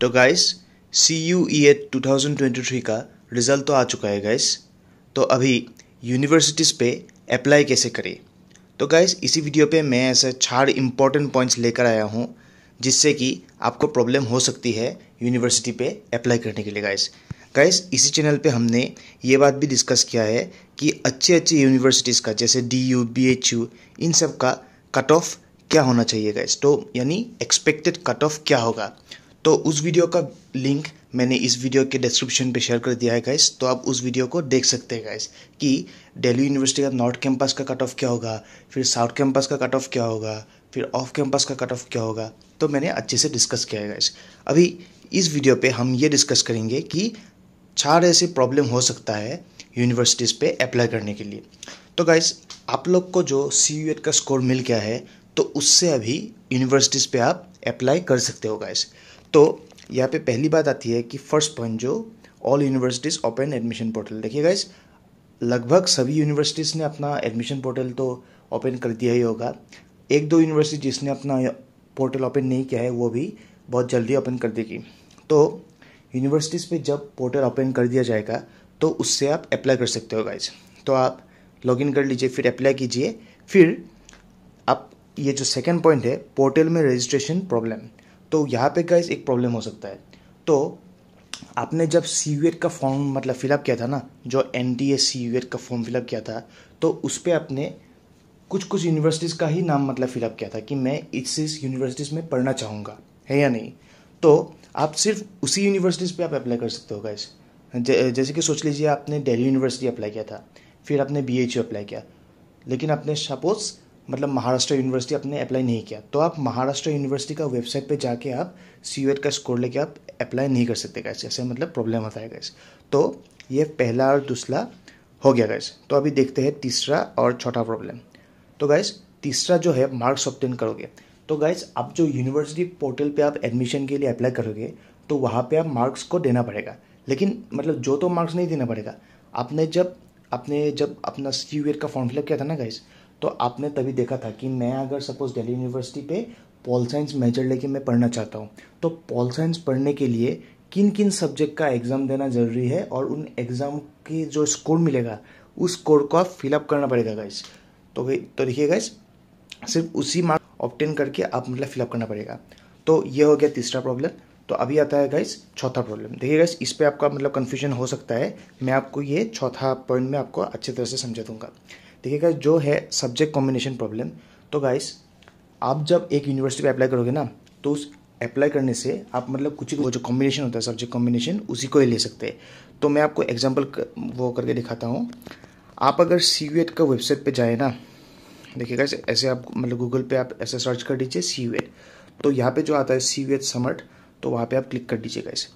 तो guys C U E A two thousand twenty three का result तो आ चुका है गाइस तो अभी यूनिवर्सिटीज़ पे अप्लाई कैसे करें तो गाइस इसी वीडियो पे मैं ऐसे चार इम्पॉर्टेंट पॉइंट्स लेकर आया हूँ जिससे कि आपको प्रॉब्लम हो सकती है यूनिवर्सिटी पे अप्लाई करने के लिए गाइस गाइस इसी चैनल पे हमने ये बात भी डिस्कस किया है कि अच्छे अच्छे यूनिवर्सिटीज़ का जैसे D U B H U इन सब का कट ऑफ क्या होना चाहिए गाइस तो यानी एक्सपेक्टेड कट ऑफ क्या होगा तो उस वीडियो का लिंक मैंने इस वीडियो के डिस्क्रिप्शन पे शेयर कर दिया है गाइस तो आप उस वीडियो को देख सकते हैं गाइस कि दिल्ली यूनिवर्सिटी का नॉर्थ कैंपस का कट ऑफ क्या होगा फिर साउथ कैंपस का कट ऑफ क्या होगा फिर ऑफ कैंपस का कट ऑफ क्या होगा तो मैंने अच्छे से डिस्कस किया है गाइस अभी इस वीडियो पर हम ये डिस्कस करेंगे कि चार ऐसे प्रॉब्लम हो सकता है यूनिवर्सिटीज़ पर अप्लाई करने के लिए तो गाइस आप लोग को जो सी का स्कोर मिल गया है तो उससे अभी यूनिवर्सिटीज़ पर आप अप्लाई कर सकते हो गाइस तो यहाँ पे पहली बात आती है कि फर्स्ट पॉइंट जो all universities open admission portal देखिए गाइज लगभग सभी यूनिवर्सिटीज़ ने अपना एडमिशन पोर्टल तो ओपन कर दिया ही होगा एक दो यूनिवर्सिटी जिसने अपना पोर्टल ओपन नहीं किया है वो भी बहुत जल्दी ओपन कर देगी तो यूनिवर्सिटीज़ पे जब पोर्टल ओपन कर दिया जाएगा तो उससे आप अप्लाई कर सकते हो गाइज तो आप लॉगिन कर लीजिए फिर अप्लाई कीजिए फिर आप ये जो सेकेंड पॉइंट है पोर्टल में रजिस्ट्रेशन प्रॉब्लम तो यहाँ पे गैस एक प्रॉब्लम हो सकता है तो आपने जब सी यू का फॉर्म मतलब फिलअप किया था ना जो N D S C U का फॉर्म फिलअप किया था तो उस पर आपने कुछ कुछ यूनिवर्सिटीज़ का ही नाम मतलब फिलअप किया था कि मैं इस इस यूनिवर्सिटीज़ में पढ़ना चाहूँगा है या नहीं तो आप सिर्फ उसी यूनिवर्सिटीज़ पे आप अप्लाई कर सकते हो गाइस जैसे कि सोच लीजिए आपने दिल्ली यूनिवर्सिटी अप्लाई किया था फिर आपने बी अप्लाई किया लेकिन आपने सपोज़ मतलब महाराष्ट्र यूनिवर्सिटी आपने अप्लाई नहीं किया तो आप महाराष्ट्र यूनिवर्सिटी का वेबसाइट पे जाके आप सी यू का स्कोर लेके आप अप्लाई नहीं कर सकते गैस ऐसे मतलब प्रॉब्लम आता है गैस तो ये पहला और दूसरा हो गया गैस तो अभी देखते हैं तीसरा और छोटा प्रॉब्लम तो गैस तीसरा जो है मार्क्स ऑप्टेन करोगे तो गैस आप जो यूनिवर्सिटी पोर्टल पर आप एडमिशन के लिए अप्लाई करोगे तो वहाँ पर आप मार्क्स को देना पड़ेगा लेकिन मतलब जो तो मार्क्स नहीं देना पड़ेगा आपने जब आपने जब अपना सी का फॉर्म फिलअप किया था ना गैस तो आपने तभी देखा था कि मैं अगर सपोज दिल्ली यूनिवर्सिटी पे पॉल साइंस मेजर लेके मैं पढ़ना चाहता हूँ तो पॉल साइंस पढ़ने के लिए किन किन सब्जेक्ट का एग्ज़ाम देना ज़रूरी है और उन एग्ज़ाम के जो स्कोर मिलेगा उस स्कोर को आप फिलअप करना पड़ेगा गाइस तो तो देखिए गाइस सिर्फ उसी मार्क ऑप्टेन करके आप मतलब फिलअप करना पड़ेगा तो ये हो गया तीसरा प्रॉब्लम तो अभी आता है गाइस चौथा प्रॉब्लम देखिए गाइस इस पर आपका मतलब कन्फ्यूजन हो सकता है मैं आपको ये चौथा पॉइंट में आपको अच्छे तरह से समझा दूंगा देखिएगा गाइस जो है सब्जेक्ट कॉम्बिनेशन प्रॉब्लम तो गाइस आप जब एक यूनिवर्सिटी पर अप्लाई करोगे ना तो उस अप्लाई करने से आप मतलब कुछ वो जो कॉम्बिनेशन होता है सब्जेक्ट कॉम्बिनेशन उसी को ही ले सकते हैं तो मैं आपको एग्जाम्पल वो करके दिखाता हूँ आप अगर सी एट का वेबसाइट पर जाए ना देखिए गाइस ऐसे आप मतलब गूगल पे आप ऐसे सर्च कर दीजिए सी एट तो यहाँ पे जो आता है सी वेट समट तो वहाँ पे आप क्लिक कर दीजिए गाइस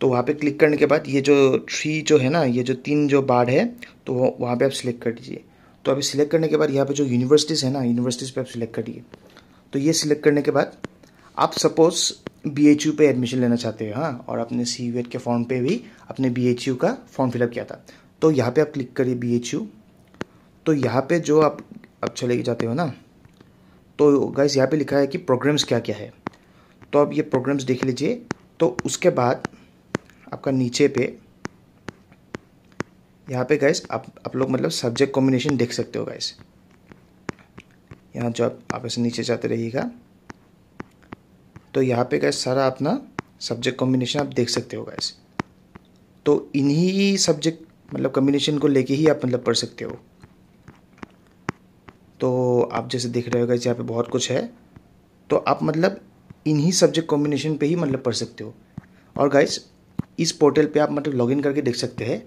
तो वहाँ पे क्लिक करने के बाद ये जो थ्री जो है ना ये जो तीन जो बार है तो वहाँ पे आप सिलेक्ट कर दीजिए तो अभी सिलेक्ट करने के बाद यहाँ पे जो यूनिवर्सिटीज़ है ना यूनिवर्सिटीज़ पे आप सिलेक्ट करिए तो ये सिलेक्ट करने के बाद आप सपोज़ बी एच यू पर एडमिशन लेना चाहते हो हाँ और आपने सी यू एड के फॉर्म पे भी अपने बी एच यू का फॉर्म फिलअप किया था तो यहाँ पे आप क्लिक करिए बी एच यू तो यहाँ पे जो आप अब चले जाते हो ना तो गाइस यहाँ पे लिखा है कि प्रोग्राम्स क्या क्या है तो आप ये प्रोग्राम्स देख लीजिए तो उसके बाद आपका नीचे पे यहाँ पे गाइस आप आप लोग मतलब सब्जेक्ट कॉम्बिनेशन देख सकते हो गाइस यहाँ जो आप, ऐसे नीचे जाते रहिएगा तो यहाँ पे गाइस सारा अपना सब्जेक्ट कॉम्बिनेशन आप देख सकते हो गाइस तो इन्हीं सब्जेक्ट मतलब कॉम्बिनेशन को लेके ही आप मतलब पढ़ सकते हो तो आप जैसे देख रहे हो गाइस यहाँ पे बहुत कुछ है तो आप मतलब इन्हीं सब्जेक्ट कॉम्बिनेशन पे ही मतलब पढ़ सकते हो और गाइस इस पोर्टल पे आप मतलब लॉगिन करके देख सकते हैं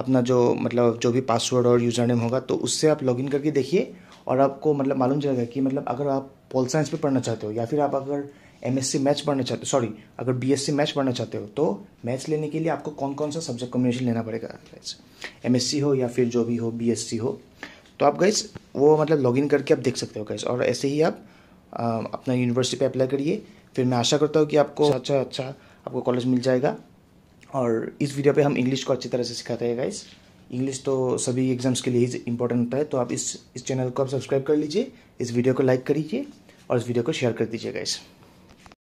अपना जो मतलब जो भी पासवर्ड और यूज़र नेम होगा तो उससे आप लॉगिन करके देखिए और आपको मतलब मालूम चलेगा कि मतलब अगर आप पोल साइंस पर पढ़ना चाहते हो या फिर आप अगर एम एस सी मैच पढ़ना चाहते हो सॉरी अगर बी एस सी मैच पढ़ना चाहते हो तो मैथ्स लेने के लिए आपको कौन कौन सा सब्जेक्ट कॉम्बिनेशन लेना पड़ेगा एम एस सी हो या फिर जो भी हो बी एस सी हो तो आप गाइस वो मतलब लॉगिन करके आप देख सकते हो गाइस और ऐसे ही आप अपना यूनिवर्सिटी पे अप्लाई करिए फिर मैं आशा करता हूँ कि आपको अच्छा अच्छा आपको कॉलेज मिल जाएगा और इस वीडियो पे हम इंग्लिश को अच्छी तरह से सिखाते हैं गाइस इंग्लिश तो सभी एग्जाम्स के लिए ही इंपॉर्टेंट होता है तो आप इस इस चैनल को आप सब्सक्राइब कर लीजिए इस वीडियो को लाइक करीजिए और इस वीडियो को शेयर कर दीजिए गाइस